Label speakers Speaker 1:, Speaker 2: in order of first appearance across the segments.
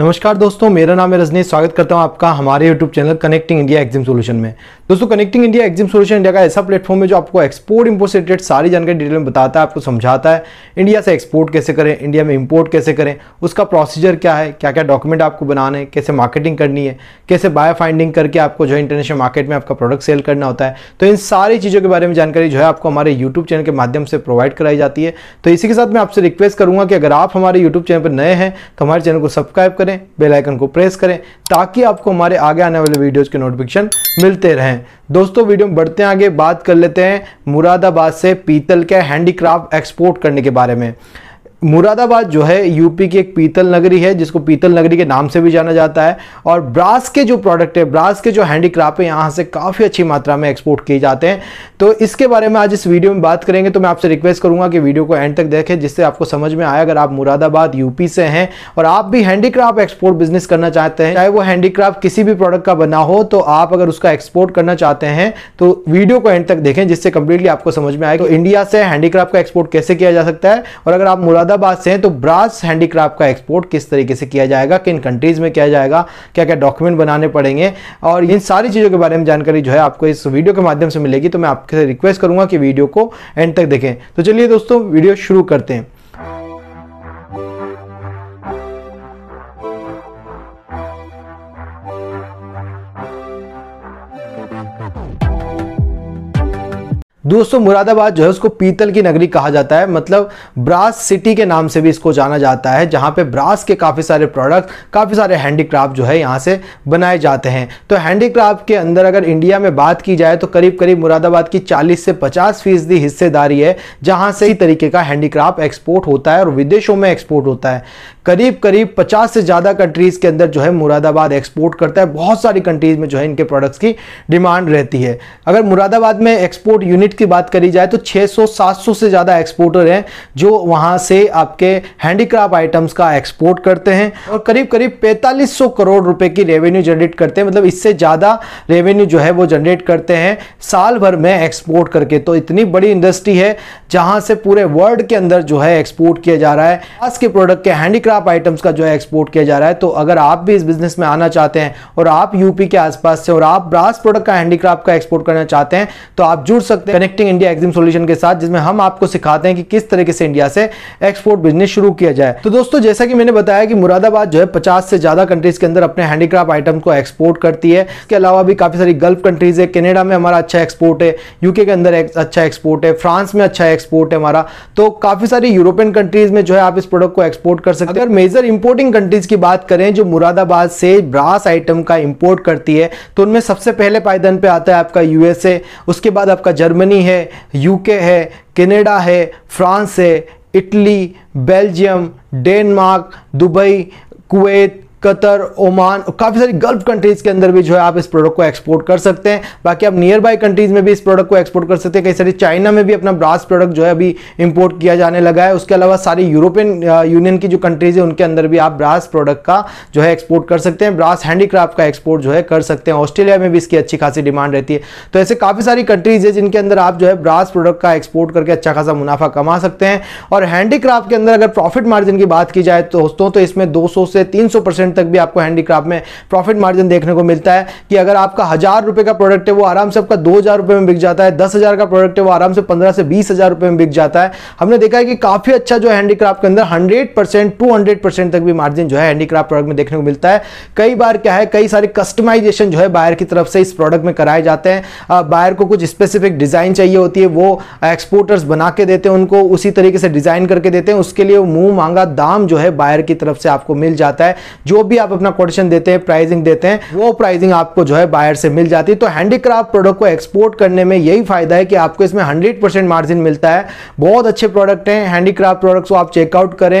Speaker 1: नमस्कार दोस्तों मेरा नाम है रजनी स्वागत करता हूं आपका हमारे YouTube channel connecting India exam solution में दोस्तों connecting India exam solution India का ऐसा प्लेटफॉर्म है जो आपको एक्सपोर्ट इंपोर्ट से रिलेटेड सारी जानकारी डिटेल में बताता है आपको समझाता है इंडिया से एक्सपोर्ट कैसे करें इंडिया में इम्पोर्ट कैसे करें उसका प्रोसीजर क्या है क्या क्या डॉक्यूमेंट आपको बनाने हैं कैसे मार्केटिंग करनी है कैसे बाय फाइंडिंग करके आपको जो है इंटरनेशनल मार्केट में आपका प्रोडक्ट सेल करना होता है तो इन सारी चीज़ों के बारे में जानकारी जो है आपको हमारे यूट्यूब चैनल के माध्यम से प्रोवाइड कराई जाती है तो इसी के साथ मैं आपसे रिक्वेस्ट करूँगा कि अगर आप हमारे यूट्यूब चैनल पर नए हैं तो हमारे चैनल को सब्सक्राइब करें बेल आइकन को प्रेस करें ताकि आपको हमारे आगे आने वाले वीडियोस के नोटिफिकेशन मिलते रहें दोस्तों वीडियो में बढ़ते हैं आगे बात कर लेते हैं मुरादाबाद से पीतल के हैंडीक्राफ्ट एक्सपोर्ट करने के बारे में मुरादाबाद जो है यूपी की एक पीतल नगरी है जिसको पीतल नगरी के नाम से भी जाना जाता है और ब्रास के जो प्रोडक्ट है ब्रास के जो हैंडीक्राफ्ट है यहाँ से काफ़ी अच्छी मात्रा में एक्सपोर्ट किए जाते हैं तो इसके बारे में आज इस वीडियो में बात करेंगे तो मैं आपसे रिक्वेस्ट करूँगा कि वीडियो को एंड तक देखें जिससे आपको समझ में आए अगर आप मुरादाबाद यूपी से हैं और आप भी हैंडीक्राफ्ट एक्सपोर्ट बिजनेस करना चाहते हैं चाहे वो हैंडीक्राफ्ट किसी भी प्रोडक्ट का बना हो तो आप अगर उसका एक्सपोर्ट करना चाहते हैं तो वीडियो को एंड तक देखें जिससे कंप्लीटली आपको समझ में आए तो इंडिया से हैंडीक्राफ्ट का एक्सपोर्ट कैसे किया जा सकता है और अगर आप मुरादा अहमदाबाद से हैं तो ब्रास हैंडीक्राफ्ट का एक्सपोर्ट किस तरीके से किया जाएगा किन कंट्रीज़ में किया जाएगा क्या क्या डॉक्यूमेंट बनाने पड़ेंगे और इन सारी चीज़ों के बारे में जानकारी जो है आपको इस वीडियो के माध्यम से मिलेगी तो मैं आपसे रिक्वेस्ट करूँगा कि वीडियो को एंड तक देखें तो चलिए दोस्तों वीडियो शुरू करते हैं दोस्तों मुरादाबाद जो है उसको पीतल की नगरी कहा जाता है मतलब ब्रास सिटी के नाम से भी इसको जाना जाता है जहाँ पे ब्रास के काफ़ी सारे प्रोडक्ट काफ़ी सारे हैंडीक्राफ्ट जो है यहाँ से बनाए जाते हैं तो हैंडीक्राफ्ट के अंदर अगर इंडिया में बात की जाए तो करीब करीब मुरादाबाद की 40 से 50 फीसदी हिस्सेदारी है जहाँ से ही तरीके का हैंडीक्राफ्ट एक्सपोर्ट होता है और विदेशों में एक्सपोर्ट होता है करीब करीब 50 से ज़्यादा कंट्रीज़ के अंदर जो है मुरादाबाद एक्सपोर्ट करता है बहुत सारी कंट्रीज़ में जो है इनके प्रोडक्ट्स की डिमांड रहती है अगर मुरादाबाद में एक्सपोर्ट यूनिट मार्केट की बात करी जाए तो 600-700 से ज़्यादा एक्सपोर्टर हैं जो वहाँ से आपके हैंडीक्राफ्ट आइटम्स का एक्सपोर्ट करते हैं और करीब करीब 4500 करोड़ रुपए की रेवेन्यू जनरेट करते हैं मतलब इससे ज़्यादा रेवेन्यू जो है वो जनरेट करते हैं साल भर में एक्सपोर्ट करके तो इतनी बड़ी इंडस्ट्री है जहाँ से पूरे वर्ल्ड के अंदर जो है एक्सपोर्ट किया जा रहा है आज के प्रोडक्ट के हैंडीक्राफ्ट आइटम्स का जो है एक्सपोर्ट किया जा रहा है तो अगर आप भी इस बिजनेस में आना चाहते हैं और आप यूपी के आसपास से और आप ब्रास प्रोडक्ट का हैंडीक्राफ्ट का एक्सपोर्ट करना चाहते हैं तो आप जुड़ सकते हैं कनेक्टिंग इंडिया एक्जिम सोल्यूशन के साथ जिसमें हम आपको सिखाते हैं कि किस तरीके से इंडिया से एक्सपोर्ट बिजनेस शुरू किया जाए तो दोस्तों जैसा कि मैंने बताया कि मुरादाबाद जो है पचास से ज्यादा कंट्रीज के अंदर अपने हैंडीक्राफ्ट आइटम को एक्सपोर्ट करती है इसके अलावा भी काफी सारी गल्फ कंट्रीज है कनेडा में हमारा अच्छा एक्सपोर्ट है यूके के अंदर अच्छा एक्सपोर्ट है फ्रांस में अच्छा एक्सपोर्ट है हमारा तो काफी सारी यूरोपियन कंट्रीज में जो है आप इस प्रोडक्ट को एक्सपोर्ट कर सकते हैं अगर मेजर इंपोर्टिंग कंट्रीज की बात करें जो मुरादाबाद से ब्रास आइटम का इंपोर्ट करती है तो उनमें सबसे पहले पायदान पे आता है आपका यूएसए उसके बाद आपका जर्मनी जर्मनी है यूके है कनाडा है फ्रांस है Italy Belgium Denmark Dubai Kuwait Qatar Oman काफ़ी सारी गल्फ कंट्रीज़ के अंदर भी जो है आप इस प्रोडक्ट को एक्सपोर्ट कर सकते हैं बाकी आप नियर बाई कंट्रीज़ में भी इस प्रोडक्ट को एक्सपोर्ट कर सकते हैं कई सारी चाइना में भी अपना ब्रास प्रोडक्ट जो है अभी इम्पोर्ट किया जाने लगा है उसके अलावा सारी यूरोपियन यूनियन की जो कंट्रीज़ है उनके अंदर भी आप ब्रास प्रोडक्ट का जो है एक्सपोर्ट कर सकते हैं ब्रास हैंडीक्राफ्ट का एक्सपोर्ट जो है कर सकते हैं ऑस्ट्रेलिया में भी इसकी अच्छी खासी डिमांड रहती है तो ऐसे काफ़ी सारी कंट्रीज़ है जिनके अंदर आप जो है ब्रास प्रोडक्ट का एक्सपोर्ट करके अच्छा खासा मुनाफा कमा सकते हैं और हैंडीक्राफ्ट के अंदर अगर प्रॉफिट मार्जिन की बात की जाए तो दोस्तों तो इसमें दो से तीन परसेंट परसेंट तक भी आपको हैंडीक्राफ्ट में प्रॉफिट मार्जिन देखने को मिलता है कि अगर आपका हज़ार रुपए का प्रोडक्ट है वो आराम से आपका दो हज़ार रुपए में बिक जाता है दस हज़ार का प्रोडक्ट है वो आराम से पंद्रह से बीस हज़ार रुपए में बिक जाता है हमने देखा है कि काफ़ी अच्छा जो हैंडीक्राफ्ट के अंदर hundred percent to hundred percent तक भी मार्जिन जो है हैंडीक्राफ्ट प्रोडक्ट में देखने को मिलता है कई बार क्या है कई सारे कस्टमाइजेशन जो है बायर की तरफ से इस प्रोडक्ट में कराए जाते हैं बायर को कुछ स्पेसिफिक डिज़ाइन चाहिए होती है वो एक्सपोर्टर्स बना के देते हैं उनको उसी तरीके से डिज़ाइन करके देते हैं उसके लिए मुंह मांगा दाम जो है बायर की तरफ से आपको मिल जाता है जो जो भी आप अपना कोटेशन देते हैं प्राइसिंग देते हैं वो प्राइसिंग आपको जो है बाहर से मिल जाती है तो हैंडीक्राफ्ट प्रोडक्ट को एक्सपोर्ट करने में यही फायदा है कि आपको इसमें हंड्रेड मार्जिन मिलता है बहुत अच्छे प्रोडक्ट हैं हैंडीक्राफ्ट प्रोडक्ट्स को आप चेकआउट करें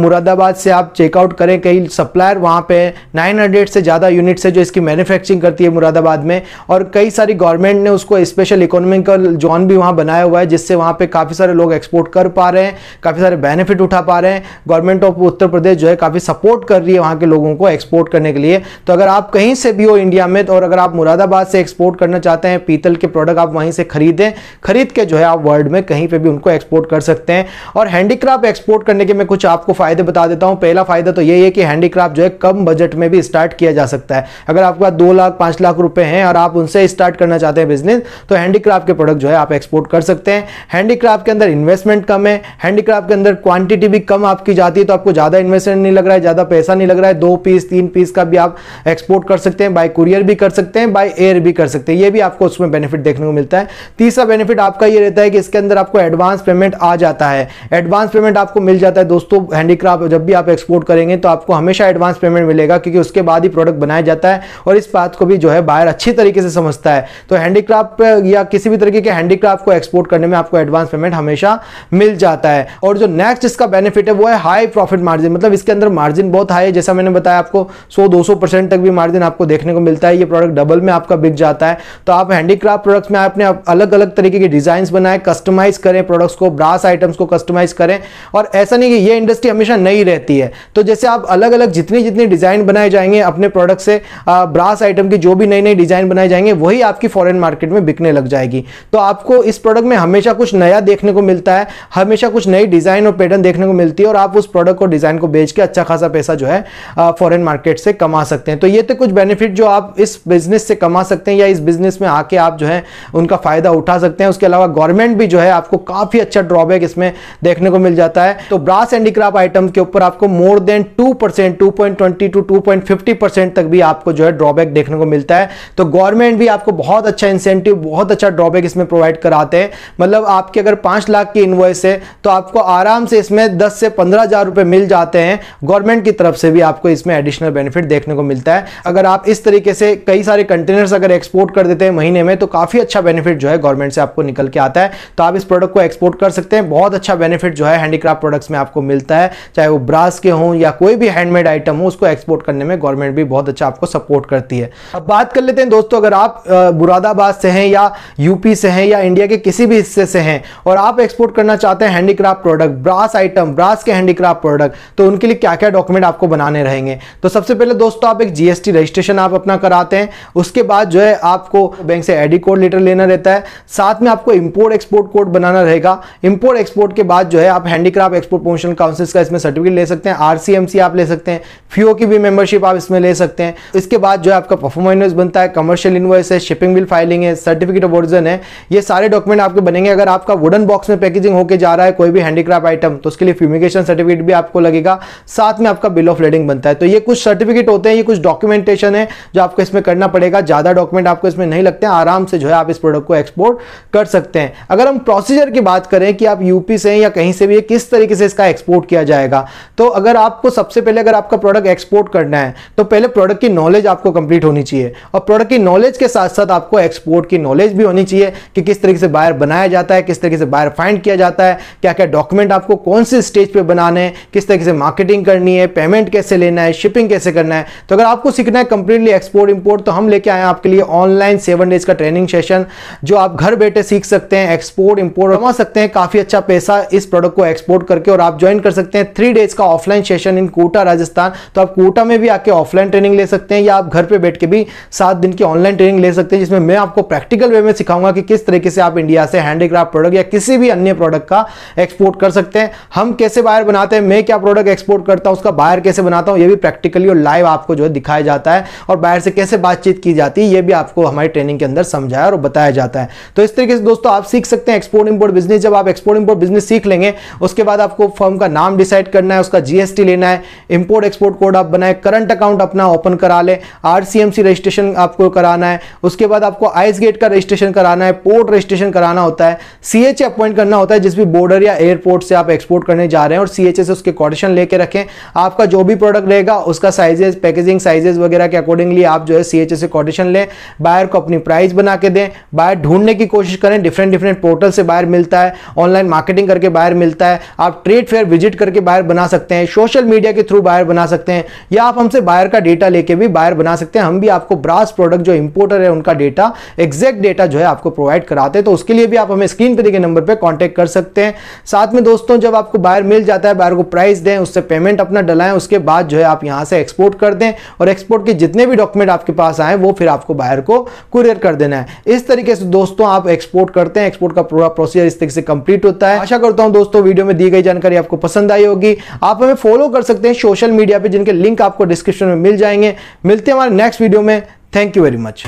Speaker 1: मुरादाबाद से आप चेकआउट करें कई सप्लायर वहाँ पे हंड्रेड से ज़्यादा यूनिट्स है जो इसकी मैन्युफैक्चरिंग करती है मुरादाबाद में और कई सारी गवर्नमेंट ने उसको स्पेशल इकोनॉमिकल जोन भी वहाँ बनाया हुआ है जिससे वहाँ पे काफ़ी सारे लोग एक्सपोर्ट कर पा रहे हैं काफ़ी सारे बेनिफिट उठा पा रहे हैं गवर्नमेंट ऑफ उत्तर प्रदेश जो है काफ़ी सपोर्ट कर रही है वहाँ के लोगों को एक्सपोर्ट करने के लिए तो अगर आप कहीं से भी हो इंडिया में तो और अगर आप मुरादाबाद से एक्सपोर्ट करना चाहते हैं पीतल के प्रोडक्ट आप वहीं से खरीदें खरीद के जो है आप वर्ल्ड में कहीं पर भी उनको एक्सपोर्ट कर सकते हैं और हैंडीक्राफ्ट एक्सपोर्ट करने के मैं कुछ आपको फ़ायदे बता देता हूँ पहला फ़ायदा तो यही है कि हैंडीक्राफ्ट जो है कम बजट में भी स्टार्ट किया जा सकता है अगर आपके पास दो लाख पाँच लाख रुपये हैं और आप उनसे स्टार्ट करना चाहते हैं बिजनेस तो हैंडीक्राफ्ट के प्रोडक्ट जो है आप एक्सपोर्ट कर सकते हैं हैंडीक्राफ्ट के अंदर इन्वेस्टमेंट कम है हैंडीक्राफ्ट के अंदर क्वांटिटी भी कम आपकी जाती है तो आपको ज़्यादा इन्वेस्टमेंट नहीं लग रहा है ज़्यादा पैसा नहीं लग रहा है दो पीस तीन पीस का भी आप एक्सपोर्ट कर सकते हैं बाय कुरियर भी कर सकते हैं बाय एयर भी कर सकते हैं ये भी आपको उसमें बेनिफिट देखने को मिलता है तीसरा बेनिफिट आपका ये रहता है कि इसके अंदर आपको एडवांस पेमेंट आ जाता है एडवांस पेमेंट आपको मिल जाता है दोस्तों हैंडीक्राफ्ट जब भी आप एक्सपोर्ट करेंगे तो आपको हमेशा एडवांस पेमेंट मिलेगा क्योंकि उसके बाद ही प्रोडक्ट बनाया जाता है और इस बात को भी जो है बाहर अच्छी तरीके से समझता है तो हैंडीक्राफ्ट या किसी भी तरीके के हैंडीक्राफ्ट को एक्सपोर्ट करने में आपको एडवांस पेमेंट हमेशा मिल जाता है और जो नेक्स्ट इसका बेनिफिट है वो है हाई प्रॉफिट मार्जिन मतलब इसके अंदर मार्जिन बहुत हाई है जैसा मैंने मैंने बताया आपको सौ दो परसेंट तक भी मार्जिन आपको देखने को मिलता है ये प्रोडक्ट डबल में आपका बिक जाता है तो आप हैंडीक्राफ्ट प्रोडक्ट्स में आपने अलग अलग तरीके के डिजाइन बनाए कस्टमाइज करें प्रोडक्ट्स को ब्रास आइटम्स को कस्टमाइज करें और ऐसा नहीं कि ये इंडस्ट्री हमेशा नई रहती है तो जैसे आप अलग अलग जितनी जितनी डिजाइन बनाए जाएंगे अपने प्रोडक्ट से ब्रास आइटम की जो भी नई नई डिजाइन बनाए जाएंगे वही आपकी फॉरन मार्केट में बिकने लग जाएगी तो आपको इस प्रोडक्ट में हमेशा कुछ नया देखने को मिलता है हमेशा कुछ नई डिजाइन और पैटर्न देखने को मिलती है और आप उस प्रोडक्ट को डिजाइन को बेच के अच्छा खासा पैसा जो है फॉरेन मार्केट से कमा सकते हैं तो ये तो कुछ बेनिफिट जो आप इस बिजनेस से कमा सकते हैं या इस बिजनेस में आके आप जो है उनका फ़ायदा उठा सकते हैं उसके अलावा गवर्नमेंट भी जो है आपको काफ़ी अच्छा ड्रॉबैक इसमें देखने को मिल जाता है तो ब्रास हैंडीक्राफ्ट आइटम के ऊपर आपको more than two percent to point twenty to two point fifty percent तक भी आपको जो है ड्रॉबैक देखने को मिलता है तो गवर्नमेंट भी आपको बहुत अच्छा इंसेंटिव बहुत अच्छा ड्रॉबैक इसमें प्रोवाइड कराते हैं मतलब आपके अगर पांच लाख की इन्वॉइस है तो आपको आराम से इसमें दस से पंद्रह हज़ार रुपये मिल जाते हैं गवर्नमेंट की तरफ से भी आपको आपको इसमें एडिशनल बेनिफिट देखने को मिलता है अगर आप इस तरीके से कई सारे कंटेनर्स अगर एक्सपोर्ट कर देते हैं महीने में तो काफ़ी अच्छा बेनिफिट जो है गवर्नमेंट से आपको निकल के आता है तो आप इस प्रोडक्ट को एक्सपोर्ट कर सकते हैं बहुत अच्छा बेनिफिट जो है हैंडीक्राफ्ट प्रोडक्ट्स में आपको मिलता है चाहे वो ब्रास के हों या कोई भी हैंडमेड आइटम हो उसको एक्सपोर्ट करने में गवर्नमेंट भी बहुत अच्छा आपको सपोर्ट करती है अब बात कर लेते हैं दोस्तों अगर आप मुरादाबाद से हैं या यूपी से हैं या इंडिया के किसी भी हिस्से से हैं और आप एक्सपोर्ट करना चाहते हैं handicraft product brass item brass के हैंडीक्राफ्ट प्रोडक्ट तो उनके लिए क्या क्या डॉक्यूमेंट आपको बनाने रहे रहेंगे तो सबसे पहले दोस्तों आप एक जीएसटी रजिस्ट्रेशन आप अपना कराते हैं उसके बाद जो है आपको बैंक से आईडी कोड लेटर लेना रहता है साथ में आपको इंपोर्ट एक्सपोर्ट कोड बनाना रहेगा इंपोर्ट एक्सपोर्ट के बाद जो है आप हैंडीक्राफ्ट एक्सपोर्ट प्रमोशन काउंसिल का इसमें सर्टिफिकेट ले सकते हैं आरसीएमसी आप ले सकते हैं फ्यू की भी मेंबरशिप आप इसमें ले सकते हैं इसके बाद जो है आपका परफॉर्मेंस बनता है कमर्शियल इन्वॉइस है शिपिंग बिल फाइलिंग है सर्टिफिकेट ऑफ ओरिजन है ये सारे डॉक्यूमेंट आपके बनेंगे अगर आपका वुडन बॉक्स में पैकेजिंग होकर जा रहा है कोई भी हैंडीक्राफ्ट आइटम तो उसके लिए फ्यूमिगेशन सर्टिफिकेट भी आपको लगेगा साथ में आपका बिल ऑफ लेडिंग बनता है है तो ये कुछ सर्टिफिकेट होते हैं ये कुछ डॉक्यूमेंटेशन है जो आपको इसमें करना पड़ेगा ज़्यादा डॉक्यूमेंट आपको इसमें नहीं लगते हैं आराम से जो है आप इस प्रोडक्ट को एक्सपोर्ट कर सकते हैं अगर हम प्रोसीजर की बात करें कि आप यूपी से या कहीं से भी किस तरीके से इसका एक्सपोर्ट किया जाएगा तो अगर आपको सबसे पहले अगर आपका प्रोडक्ट एक्सपोर्ट करना है तो पहले प्रोडक्ट की नॉलेज आपको कंप्लीट होनी चाहिए और प्रोडक्ट की नॉलेज के साथ साथ आपको एक्सपोर्ट की नॉलेज भी होनी चाहिए कि किस तरीके से बायर बनाया जाता है किस तरीके से बायर फाइंड किया जाता है क्या क्या डॉक्यूमेंट आपको कौन से स्टेज पर बनाने हैं किस तरीके से मार्केटिंग करनी है पेमेंट कैसे लेना करना है शिपिंग कैसे करना है तो अगर आपको सीखना है कंप्लीटली एक्सपोर्ट इम्पोर्ट तो हम लेके आए हैं आपके लिए ऑनलाइन सेवन डेज का ट्रेनिंग सेशन जो आप घर बैठे सीख सकते हैं एक्सपोर्ट इम्पोर्ट कमा सकते हैं काफ़ी अच्छा पैसा इस प्रोडक्ट को एक्सपोर्ट करके और आप ज्वाइन कर सकते हैं थ्री डेज का offline session in Kota Rajasthan तो आप कोटा में भी आके ऑफलाइन ट्रेनिंग ले सकते हैं या आप घर पर बैठ के भी सात दिन की ऑनलाइन ट्रेनिंग ले सकते हैं जिसमें मैं आपको प्रैक्टिकल वे में सिखाऊंगा कि किस तरीके से आप इंडिया से हैंडीक्राफ्ट प्रोडक्ट या किसी भी अन्य प्रोडक्ट का एक्सपोर्ट कर सकते हैं हम कैसे बाहर बनाते हैं मैं क्या प्रोडक्ट एक्सपोर्ट करता हूं उसका बाहर कैसे बनाता हूं हूँ ये भी प्रैक्टिकली और लाइव आपको जो है दिखाया जाता है और बाहर से कैसे बातचीत की जाती है ये भी आपको हमारी ट्रेनिंग के अंदर समझाया और बताया जाता है तो इस तरीके से दोस्तों आप सीख सकते हैं एक्सपोर्ट इम्पोर्ट बिजनेस जब आप एक्सपोर्ट इम्पोर्ट बिजनेस सीख लेंगे उसके बाद आपको फर्म का नाम डिसाइड करना है उसका जीएसटी लेना है इम्पोर्ट एक्सपोर्ट कोड आप बनाए करंट अकाउंट अपना ओपन करा लें आर रजिस्ट्रेशन आपको कराना है उसके बाद आपको आइस गेट का रजिस्ट्रेशन कराना है पोर्ट रजिस्ट्रेशन कराना होता है सी अपॉइंट करना होता है जिस भी बॉर्डर या एयरपोर्ट से आप एक्सपोर्ट करने जा रहे हैं और सी से उसके कॉर्डिशन लेके रखें आपका जो भी प्रोडक्ट रहेगा उसका साइजेस पैकेजिंग साइजेस वगैरह के अकॉर्डिंगली आप जो है सी एच से कोटेशन लें बायर को अपनी प्राइस बना के दें बायर ढूंढने की कोशिश करें डिफरेंट डिफरेंट पोर्टल से बायर मिलता है ऑनलाइन मार्केटिंग करके बायर मिलता है आप ट्रेड फेयर विजिट करके बायर बना सकते हैं सोशल मीडिया के थ्रू बायर बना सकते हैं या आप हमसे बायर का डेटा लेके भी बायर बना सकते हैं हम भी आपको ब्रास प्रोडक्ट जो इंपोर्टर है उनका डेटा एग्जैक्ट डेटा जो है आपको प्रोवाइड कराते हैं तो उसके लिए भी आप हमें स्क्रीन पर देखे नंबर पर कॉन्टैक्ट कर सकते हैं साथ में दोस्तों जब आपको बायर मिल जाता है बायर को प्राइस दें उससे पेमेंट अपना डलाएं उसके बाद जो है आप यहां से एक्सपोर्ट कर दें और एक्सपोर्ट के जितने भी डॉक्यूमेंट आपके पास आए वो फिर आपको बाहर को कुरियर कर देना है इस तरीके से दोस्तों आप एक्सपोर्ट करते हैं एक्सपोर्ट का पूरा प्रोसीजर इस तरीके से कंप्लीट होता है आशा करता हूं दोस्तों वीडियो में दी गई जानकारी आपको पसंद आई होगी आप हमें फॉलो कर सकते हैं सोशल मीडिया पर जिनके लिंक आपको डिस्क्रिप्शन में मिल जाएंगे मिलते हैं हमारे नेक्स्ट वीडियो में थैंक यू वेरी मच